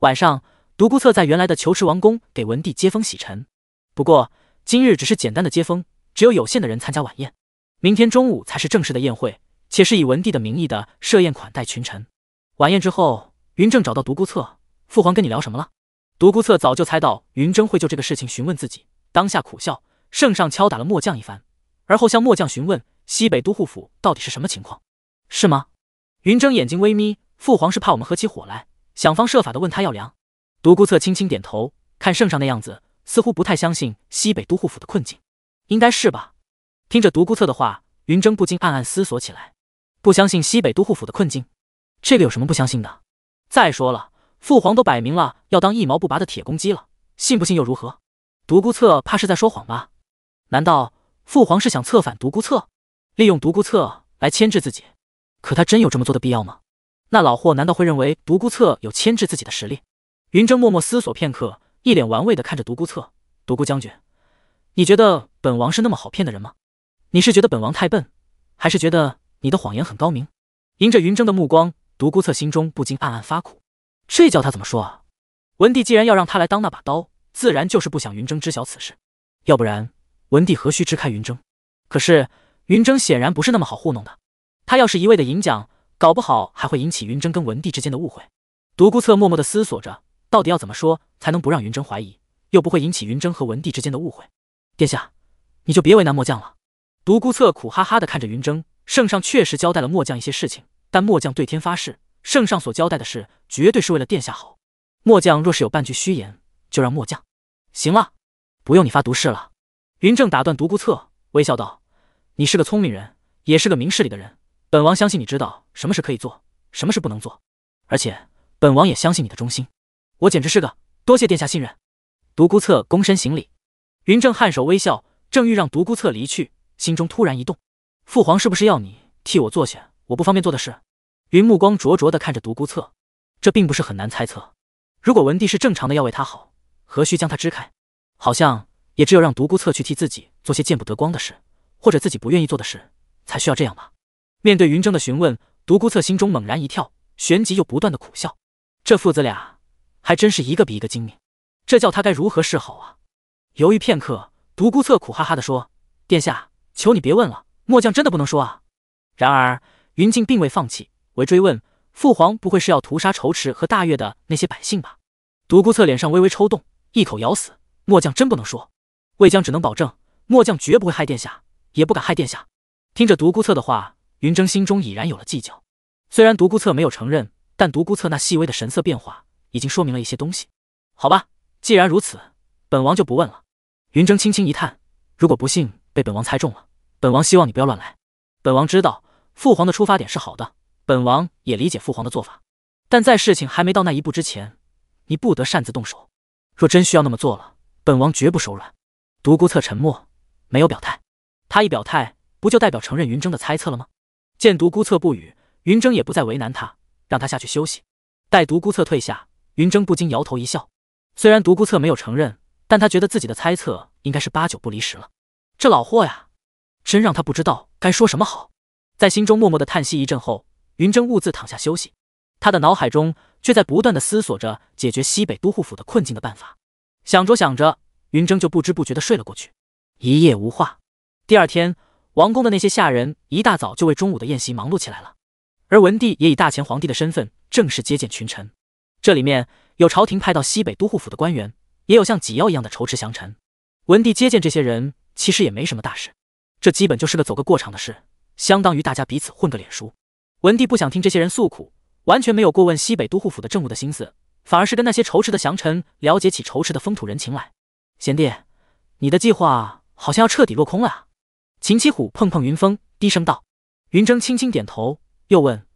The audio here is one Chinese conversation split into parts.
晚上，独孤策在原来的求池王宫给文帝接风洗尘。不过今日只是简单的接风，只有有限的人参加晚宴。明天中午才是正式的宴会，且是以文帝的名义的设宴款待群臣。晚宴之后，云正找到独孤策，父皇跟你聊什么了？独孤策早就猜到云峥会就这个事情询问自己，当下苦笑。圣上敲打了末将一番，而后向末将询问西北都护府到底是什么情况？是吗？云峥眼睛微眯，父皇是怕我们合起伙来。想方设法的问他要粮，独孤策轻轻点头。看圣上那样子，似乎不太相信西北都护府的困境，应该是吧？听着独孤策的话，云峥不禁暗暗思索起来。不相信西北都护府的困境，这个有什么不相信的？再说了，父皇都摆明了要当一毛不拔的铁公鸡了，信不信又如何？独孤策怕是在说谎吧？难道父皇是想策反独孤策，利用独孤策来牵制自己？可他真有这么做的必要吗？那老霍难道会认为独孤策有牵制自己的实力？云峥默默思索片刻，一脸玩味地看着独孤策。独孤将军，你觉得本王是那么好骗的人吗？你是觉得本王太笨，还是觉得你的谎言很高明？迎着云峥的目光，独孤策心中不禁暗暗发苦。这叫他怎么说啊？文帝既然要让他来当那把刀，自然就是不想云峥知晓此事。要不然，文帝何须支开云峥？可是云峥显然不是那么好糊弄的。他要是一味的引讲。搞不好还会引起云筝跟文帝之间的误会。独孤策默默的思索着，到底要怎么说才能不让云筝怀疑，又不会引起云筝和文帝之间的误会？殿下，你就别为难末将了。独孤策苦哈哈的看着云筝，圣上确实交代了末将一些事情，但末将对天发誓，圣上所交代的事绝对是为了殿下好。末将若是有半句虚言，就让末将……行了，不用你发毒誓了。云正打断独孤策，微笑道：“你是个聪明人，也是个明事理的人。”本王相信你知道什么事可以做，什么事不能做，而且本王也相信你的忠心。我简直是个多谢殿下信任。独孤策躬身行礼，云正颔首微笑，正欲让独孤策离去，心中突然一动：父皇是不是要你替我做些我不方便做的事？云目光灼灼地看着独孤策，这并不是很难猜测。如果文帝是正常的，要为他好，何须将他支开？好像也只有让独孤策去替自己做些见不得光的事，或者自己不愿意做的事，才需要这样吧。面对云峥的询问，独孤策心中猛然一跳，旋即又不断的苦笑。这父子俩还真是一个比一个精明，这叫他该如何是好啊？犹豫片刻，独孤策苦哈哈的说：“殿下，求你别问了，末将真的不能说啊。”然而云静并未放弃，唯追问：“父皇不会是要屠杀仇池和大月的那些百姓吧？”独孤策脸上微微抽动，一口咬死：“末将真不能说。”魏将只能保证：“末将绝不会害殿下，也不敢害殿下。”听着独孤策的话。云筝心中已然有了计较，虽然独孤策没有承认，但独孤策那细微的神色变化已经说明了一些东西。好吧，既然如此，本王就不问了。云筝轻轻一叹，如果不幸被本王猜中了，本王希望你不要乱来。本王知道父皇的出发点是好的，本王也理解父皇的做法，但在事情还没到那一步之前，你不得擅自动手。若真需要那么做了，本王绝不手软。独孤策沉默，没有表态。他一表态，不就代表承认云筝的猜测了吗？见独孤策不语，云筝也不再为难他，让他下去休息。待独孤策退下，云筝不禁摇头一笑。虽然独孤策没有承认，但他觉得自己的猜测应该是八九不离十了。这老货呀，真让他不知道该说什么好。在心中默默的叹息一阵后，云筝兀自躺下休息。他的脑海中却在不断的思索着解决西北都护府的困境的办法。想着想着，云筝就不知不觉的睡了过去。一夜无话。第二天。王宫的那些下人一大早就为中午的宴席忙碌起来了，而文帝也以大前皇帝的身份正式接见群臣。这里面有朝廷派到西北都护府的官员，也有像纪瑶一样的仇池降臣。文帝接见这些人其实也没什么大事，这基本就是个走个过场的事，相当于大家彼此混个脸熟。文帝不想听这些人诉苦，完全没有过问西北都护府的政务的心思，反而是跟那些仇池的降臣了解起仇池的风土人情来。贤弟，你的计划好像要彻底落空了啊！秦七虎碰碰云峰，低声道：“云峥轻轻点头，又问：‘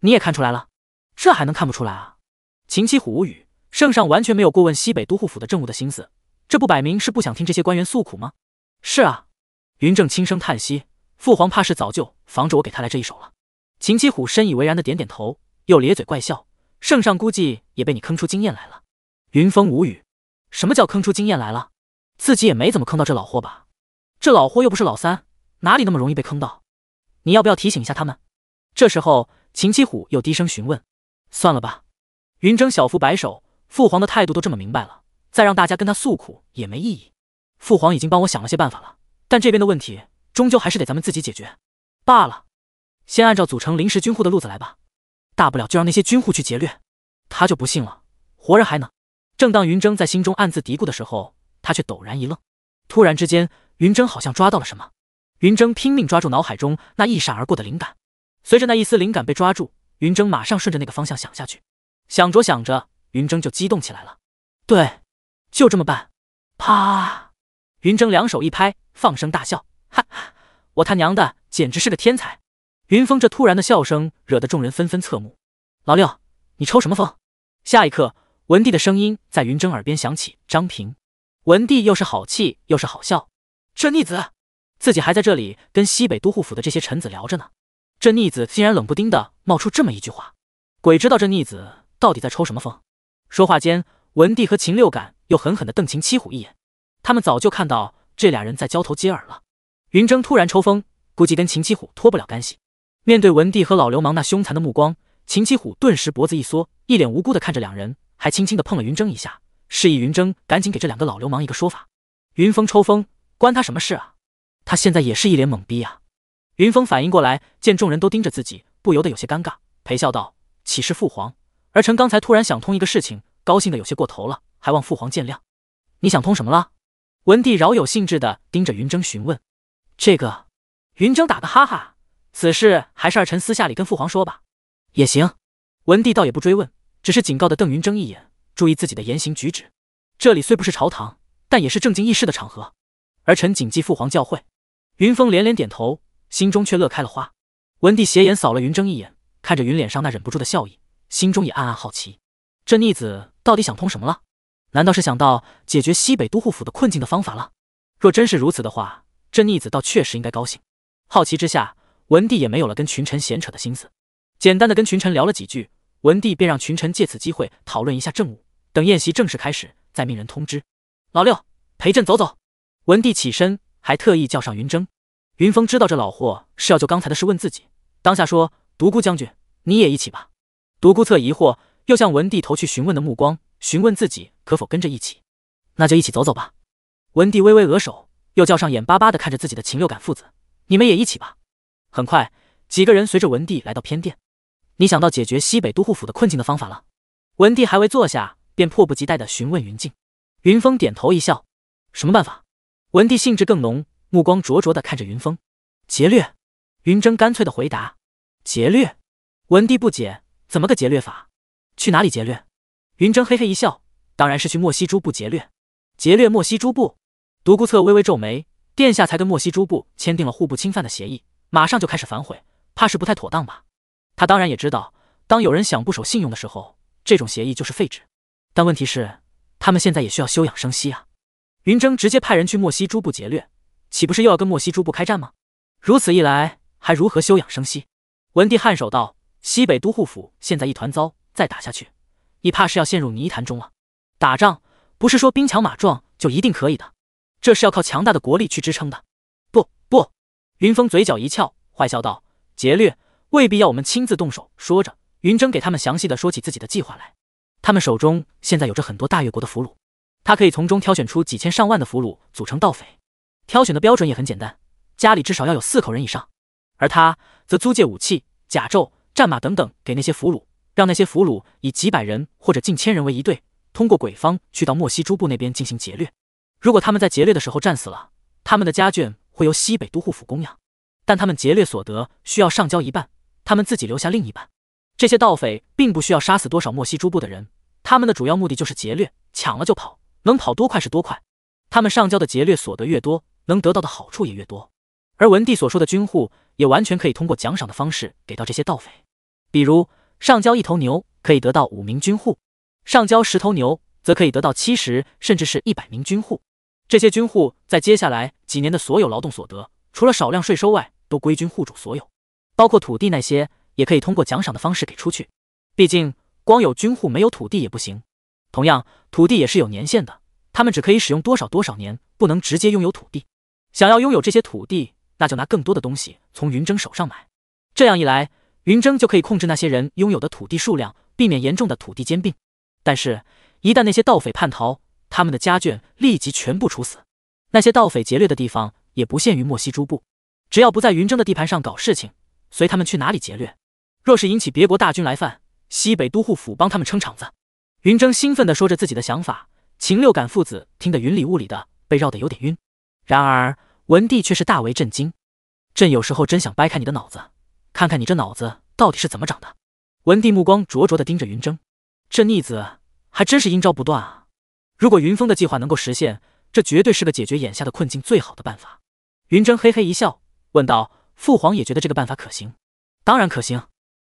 你也看出来了？’这还能看不出来啊？”秦七虎无语。圣上完全没有过问西北都护府的政务的心思，这不摆明是不想听这些官员诉苦吗？是啊，云正轻声叹息：“父皇怕是早就防着我给他来这一手了。”秦七虎深以为然的点点头，又咧嘴怪笑：“圣上估计也被你坑出经验来了。”云峰无语：“什么叫坑出经验来了？自己也没怎么坑到这老货吧？”这老货又不是老三，哪里那么容易被坑到？你要不要提醒一下他们？这时候，秦七虎又低声询问：“算了吧。”云峥小腹摆手：“父皇的态度都这么明白了，再让大家跟他诉苦也没意义。父皇已经帮我想了些办法了，但这边的问题终究还是得咱们自己解决。罢了，先按照组成临时军户的路子来吧，大不了就让那些军户去劫掠。他就不信了，活人还能……”正当云峥在心中暗自嘀咕的时候，他却陡然一愣。突然之间，云筝好像抓到了什么。云筝拼命抓住脑海中那一闪而过的灵感，随着那一丝灵感被抓住，云筝马上顺着那个方向想下去。想着想着，云筝就激动起来了。对，就这么办！啪！云筝两手一拍，放声大笑，哈哈，我他娘的简直是个天才！云峰这突然的笑声惹得众人纷纷侧目。老六，你抽什么风？下一刻，文帝的声音在云筝耳边响起：“张平。”文帝又是好气又是好笑，这逆子，自己还在这里跟西北都护府的这些臣子聊着呢，这逆子竟然冷不丁的冒出这么一句话，鬼知道这逆子到底在抽什么风。说话间，文帝和秦六感又狠狠的瞪秦七虎一眼，他们早就看到这俩人在交头接耳了。云峥突然抽风，估计跟秦七虎脱不了干系。面对文帝和老流氓那凶残的目光，秦七虎顿时脖子一缩，一脸无辜的看着两人，还轻轻的碰了云峥一下。示意云筝赶紧给这两个老流氓一个说法。云峰抽风，关他什么事啊？他现在也是一脸懵逼啊。云峰反应过来，见众人都盯着自己，不由得有些尴尬，陪笑道：“岂是父皇？儿臣刚才突然想通一个事情，高兴的有些过头了，还望父皇见谅。”你想通什么了？文帝饶有兴致的盯着云筝询问。这个，云筝打个哈哈，此事还是儿臣私下里跟父皇说吧。也行。文帝倒也不追问，只是警告的瞪云峥一眼。注意自己的言行举止。这里虽不是朝堂，但也是正经议事的场合。儿臣谨记父皇教诲。云峰连连点头，心中却乐开了花。文帝斜眼扫了云筝一眼，看着云脸上那忍不住的笑意，心中也暗暗好奇：这逆子到底想通什么了？难道是想到解决西北都护府的困境的方法了？若真是如此的话，这逆子倒确实应该高兴。好奇之下，文帝也没有了跟群臣闲扯的心思，简单的跟群臣聊了几句，文帝便让群臣借此机会讨论一下政务。等宴席正式开始，再命人通知。老六陪朕走走。文帝起身，还特意叫上云筝、云峰。知道这老货是要就刚才的事问自己，当下说：“独孤将军，你也一起吧。”独孤策疑惑，又向文帝投去询问的目光，询问自己可否跟着一起。那就一起走走吧。文帝微微额首，又叫上眼巴巴的看着自己的禽流感父子，你们也一起吧。很快，几个人随着文帝来到偏殿。你想到解决西北都护府的困境的方法了？文帝还未坐下。便迫不及待地询问云静，云峰点头一笑：“什么办法？”文帝兴致更浓，目光灼灼地看着云峰。劫掠，云峥干脆地回答：“劫掠。”文帝不解：“怎么个劫掠法？去哪里劫掠？”云峥嘿嘿一笑：“当然是去莫西诸部劫掠。”劫掠莫西诸部，独孤策微微皱眉：“殿下才跟莫西诸部签订了互不侵犯的协议，马上就开始反悔，怕是不太妥当吧？”他当然也知道，当有人想不守信用的时候，这种协议就是废纸。但问题是，他们现在也需要休养生息啊！云征直接派人去莫西诸部劫掠，岂不是又要跟莫西诸部开战吗？如此一来，还如何休养生息？文帝颔首道：“西北都护府现在一团糟，再打下去，你怕是要陷入泥潭中了。打仗不是说兵强马壮就一定可以的，这是要靠强大的国力去支撑的。”不不，云峰嘴角一翘，坏笑道：“劫掠未必要我们亲自动手。”说着，云征给他们详细的说起自己的计划来。他们手中现在有着很多大越国的俘虏，他可以从中挑选出几千上万的俘虏组成盗匪。挑选的标准也很简单，家里至少要有四口人以上。而他则租借武器、甲胄、战马等等给那些俘虏，让那些俘虏以几百人或者近千人为一队，通过鬼方去到莫西诸部那边进行劫掠。如果他们在劫掠的时候战死了，他们的家眷会由西北都护府供养。但他们劫掠所得需要上交一半，他们自己留下另一半。这些盗匪并不需要杀死多少莫西诸部的人。他们的主要目的就是劫掠，抢了就跑，能跑多快是多快。他们上交的劫掠所得越多，能得到的好处也越多。而文帝所说的军户，也完全可以通过奖赏的方式给到这些盗匪，比如上交一头牛，可以得到五名军户；上交十头牛，则可以得到七十甚至是一百名军户。这些军户在接下来几年的所有劳动所得，除了少量税收外，都归军户主所有，包括土地那些，也可以通过奖赏的方式给出去。毕竟。光有军户没有土地也不行，同样土地也是有年限的，他们只可以使用多少多少年，不能直接拥有土地。想要拥有这些土地，那就拿更多的东西从云征手上买。这样一来，云征就可以控制那些人拥有的土地数量，避免严重的土地兼并。但是，一旦那些盗匪叛逃，他们的家眷立即全部处死。那些盗匪劫掠的地方也不限于莫西诸部，只要不在云征的地盘上搞事情，随他们去哪里劫掠。若是引起别国大军来犯，西北都护府帮他们撑场子，云峥兴奋地说着自己的想法。秦六感父子听得云里雾里的，被绕得有点晕。然而文帝却是大为震惊，朕有时候真想掰开你的脑子，看看你这脑子到底是怎么长的。文帝目光灼灼地盯着云峥，这逆子还真是阴招不断啊！如果云峰的计划能够实现，这绝对是个解决眼下的困境最好的办法。云峥嘿嘿一笑，问道：“父皇也觉得这个办法可行？”“当然可行。”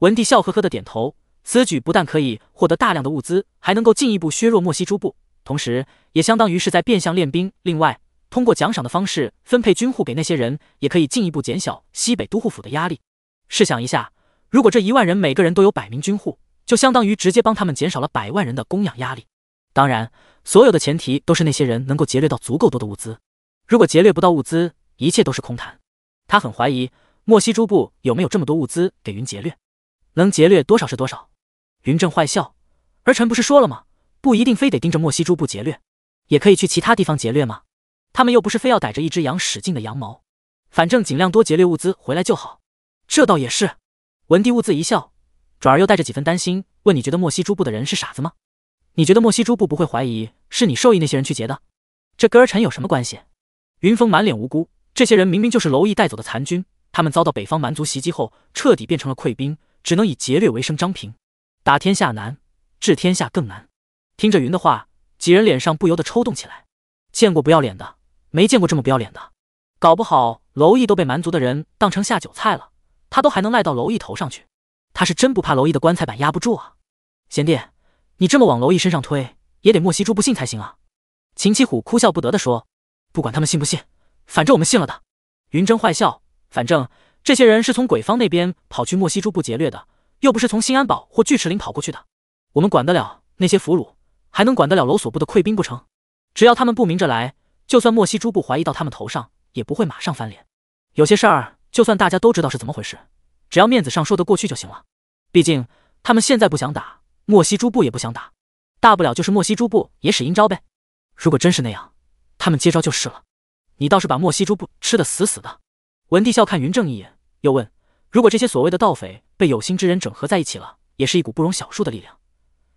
文帝笑呵呵地点头。此举不但可以获得大量的物资，还能够进一步削弱莫西诸部，同时也相当于是在变相练兵。另外，通过奖赏的方式分配军户给那些人，也可以进一步减小西北都护府的压力。试想一下，如果这一万人每个人都有百名军户，就相当于直接帮他们减少了百万人的供养压力。当然，所有的前提都是那些人能够劫掠到足够多的物资。如果劫掠不到物资，一切都是空谈。他很怀疑莫西诸部有没有这么多物资给云劫掠，能劫掠多少是多少。云正坏笑，儿臣不是说了吗？不一定非得盯着莫西诸部劫掠，也可以去其他地方劫掠吗？他们又不是非要逮着一只羊使劲的羊毛，反正尽量多劫掠物资回来就好。这倒也是。文帝兀自一笑，转而又带着几分担心问：“你觉得莫西诸部的人是傻子吗？你觉得莫西诸部不会怀疑是你授意那些人去劫的？这跟儿臣有什么关系？”云峰满脸无辜：“这些人明明就是蝼蚁带走的残军，他们遭到北方蛮族袭击后，彻底变成了溃兵，只能以劫掠为生。”张平。打天下难，治天下更难。听着云的话，几人脸上不由得抽动起来。见过不要脸的，没见过这么不要脸的。搞不好娄毅都被蛮族的人当成下酒菜了，他都还能赖到娄毅头上去？他是真不怕娄毅的棺材板压不住啊！贤弟，你这么往娄毅身上推，也得莫西珠不信才行啊！秦七虎哭笑不得地说：“不管他们信不信，反正我们信了的。”云正坏笑：“反正这些人是从鬼方那边跑去莫西珠部劫掠的。”又不是从新安堡或巨齿岭跑过去的，我们管得了那些俘虏，还能管得了楼所部的溃兵不成？只要他们不明着来，就算莫西诸部怀疑到他们头上，也不会马上翻脸。有些事儿，就算大家都知道是怎么回事，只要面子上说得过去就行了。毕竟他们现在不想打，莫西诸部也不想打，大不了就是莫西诸部也使阴招呗。如果真是那样，他们接招就是了。你倒是把莫西诸部吃得死死的。文帝笑看云正一眼，又问：如果这些所谓的盗匪？被有心之人整合在一起了，也是一股不容小数的力量。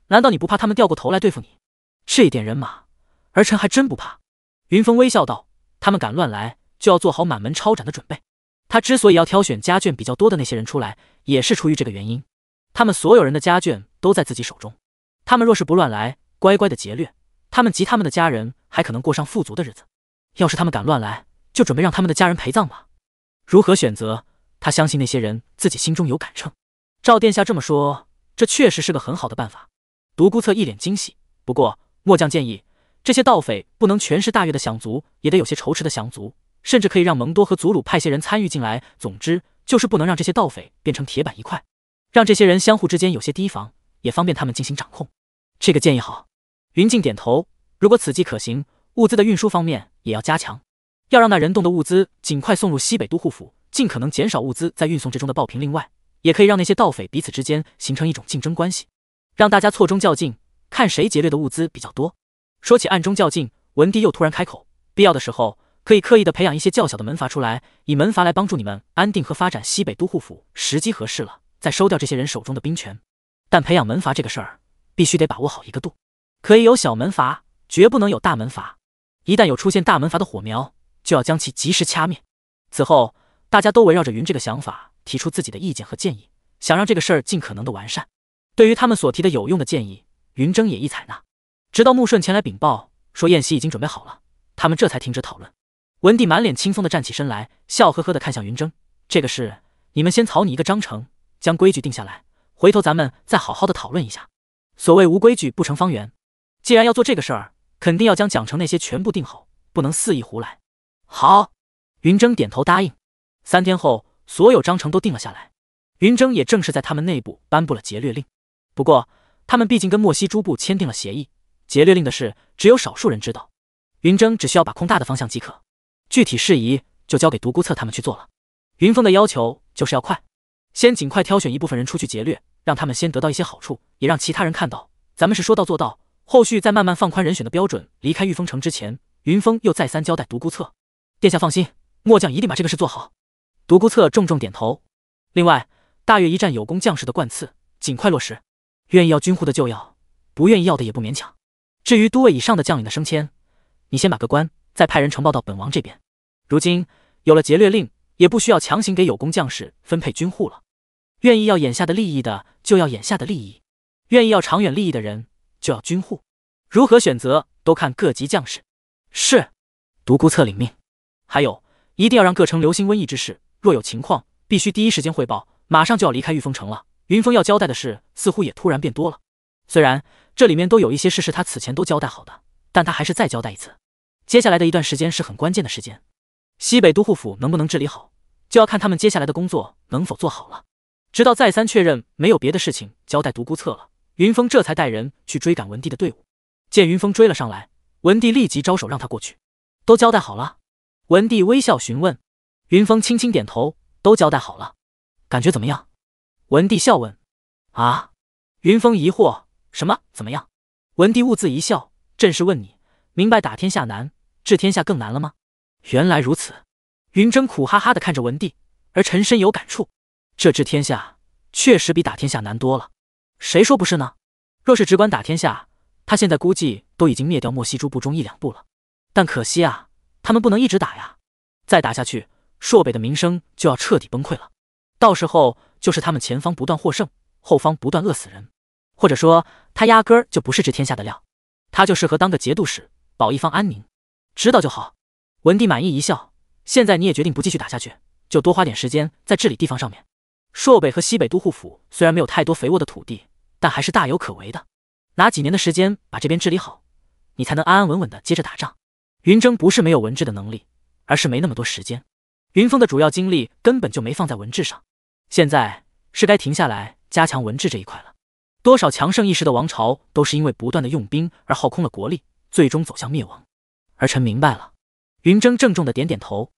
难道你不怕他们掉过头来对付你？这点人马，儿臣还真不怕。云峰微笑道：“他们敢乱来，就要做好满门抄斩的准备。”他之所以要挑选家眷比较多的那些人出来，也是出于这个原因。他们所有人的家眷都在自己手中。他们若是不乱来，乖乖的劫掠，他们及他们的家人还可能过上富足的日子。要是他们敢乱来，就准备让他们的家人陪葬吧。如何选择？他相信那些人自己心中有杆秤。照殿下这么说，这确实是个很好的办法。独孤策一脸惊喜。不过，末将建议，这些盗匪不能全是大越的降族，也得有些仇池的降族，甚至可以让蒙多和祖鲁派些人参与进来。总之，就是不能让这些盗匪变成铁板一块，让这些人相互之间有些提防，也方便他们进行掌控。这个建议好。云静点头。如果此计可行，物资的运输方面也要加强，要让那人动的物资尽快送入西北都护府。尽可能减少物资在运送之中的爆瓶。另外也可以让那些盗匪彼此之间形成一种竞争关系，让大家错中较劲，看谁劫掠的物资比较多。说起暗中较劲，文帝又突然开口：必要的时候可以刻意的培养一些较小的门阀出来，以门阀来帮助你们安定和发展西北都护府。时机合适了，再收掉这些人手中的兵权。但培养门阀这个事儿必须得把握好一个度，可以有小门阀，绝不能有大门阀。一旦有出现大门阀的火苗，就要将其及时掐灭。此后。大家都围绕着“云”这个想法提出自己的意见和建议，想让这个事儿尽可能的完善。对于他们所提的有用的建议，云峥也一采纳。直到穆顺前来禀报说宴席已经准备好了，他们这才停止讨论。文帝满脸轻松的站起身来，笑呵呵的看向云峥：“这个事你们先草拟一个章程，将规矩定下来，回头咱们再好好的讨论一下。所谓无规矩不成方圆，既然要做这个事儿，肯定要将奖惩那些全部定好，不能肆意胡来。”好，云峥点头答应。三天后，所有章程都定了下来。云筝也正式在他们内部颁布了劫掠令。不过，他们毕竟跟莫西诸部签订了协议，劫掠令的事只有少数人知道。云筝只需要把控大的方向即可，具体事宜就交给独孤策他们去做了。云峰的要求就是要快，先尽快挑选一部分人出去劫掠，让他们先得到一些好处，也让其他人看到咱们是说到做到。后续再慢慢放宽人选的标准。离开玉峰城之前，云峰又再三交代独孤策：“殿下放心，末将一定把这个事做好。”独孤策重重点头，另外，大越一战有功将士的冠赐尽快落实，愿意要军户的就要，不愿意要的也不勉强。至于都尉以上的将领的升迁，你先把个官，再派人呈报到本王这边。如今有了劫掠令，也不需要强行给有功将士分配军户了。愿意要眼下的利益的就要眼下的利益，愿意要长远利益的人就要军户，如何选择都看各级将士。是，独孤策领命。还有，一定要让各城流行瘟疫之事。若有情况，必须第一时间汇报。马上就要离开玉峰城了，云峰要交代的事似乎也突然变多了。虽然这里面都有一些事是他此前都交代好的，但他还是再交代一次。接下来的一段时间是很关键的时间，西北都护府能不能治理好，就要看他们接下来的工作能否做好了。直到再三确认没有别的事情，交代独孤策了，云峰这才带人去追赶文帝的队伍。见云峰追了上来，文帝立即招手让他过去。都交代好了？文帝微笑询问。云峰轻轻点头，都交代好了，感觉怎么样？文帝笑问。啊？云峰疑惑，什么？怎么样？文帝兀自一笑，正是问你，明白打天下难，治天下更难了吗？原来如此。云峥苦哈哈的看着文帝，而陈深有感触，这治天下确实比打天下难多了。谁说不是呢？若是只管打天下，他现在估计都已经灭掉莫西诸部中一两部了。但可惜啊，他们不能一直打呀，再打下去。朔北的名声就要彻底崩溃了，到时候就是他们前方不断获胜，后方不断饿死人，或者说他压根儿就不是治天下的料，他就适合当个节度使，保一方安宁。知道就好。文帝满意一笑，现在你也决定不继续打下去，就多花点时间在治理地方上面。朔北和西北都护府虽然没有太多肥沃的土地，但还是大有可为的。拿几年的时间把这边治理好，你才能安安稳稳的接着打仗。云征不是没有文治的能力，而是没那么多时间。云峰的主要精力根本就没放在文治上，现在是该停下来加强文治这一块了。多少强盛一时的王朝都是因为不断的用兵而耗空了国力，最终走向灭亡。儿臣明白了。云峥郑重的点点头。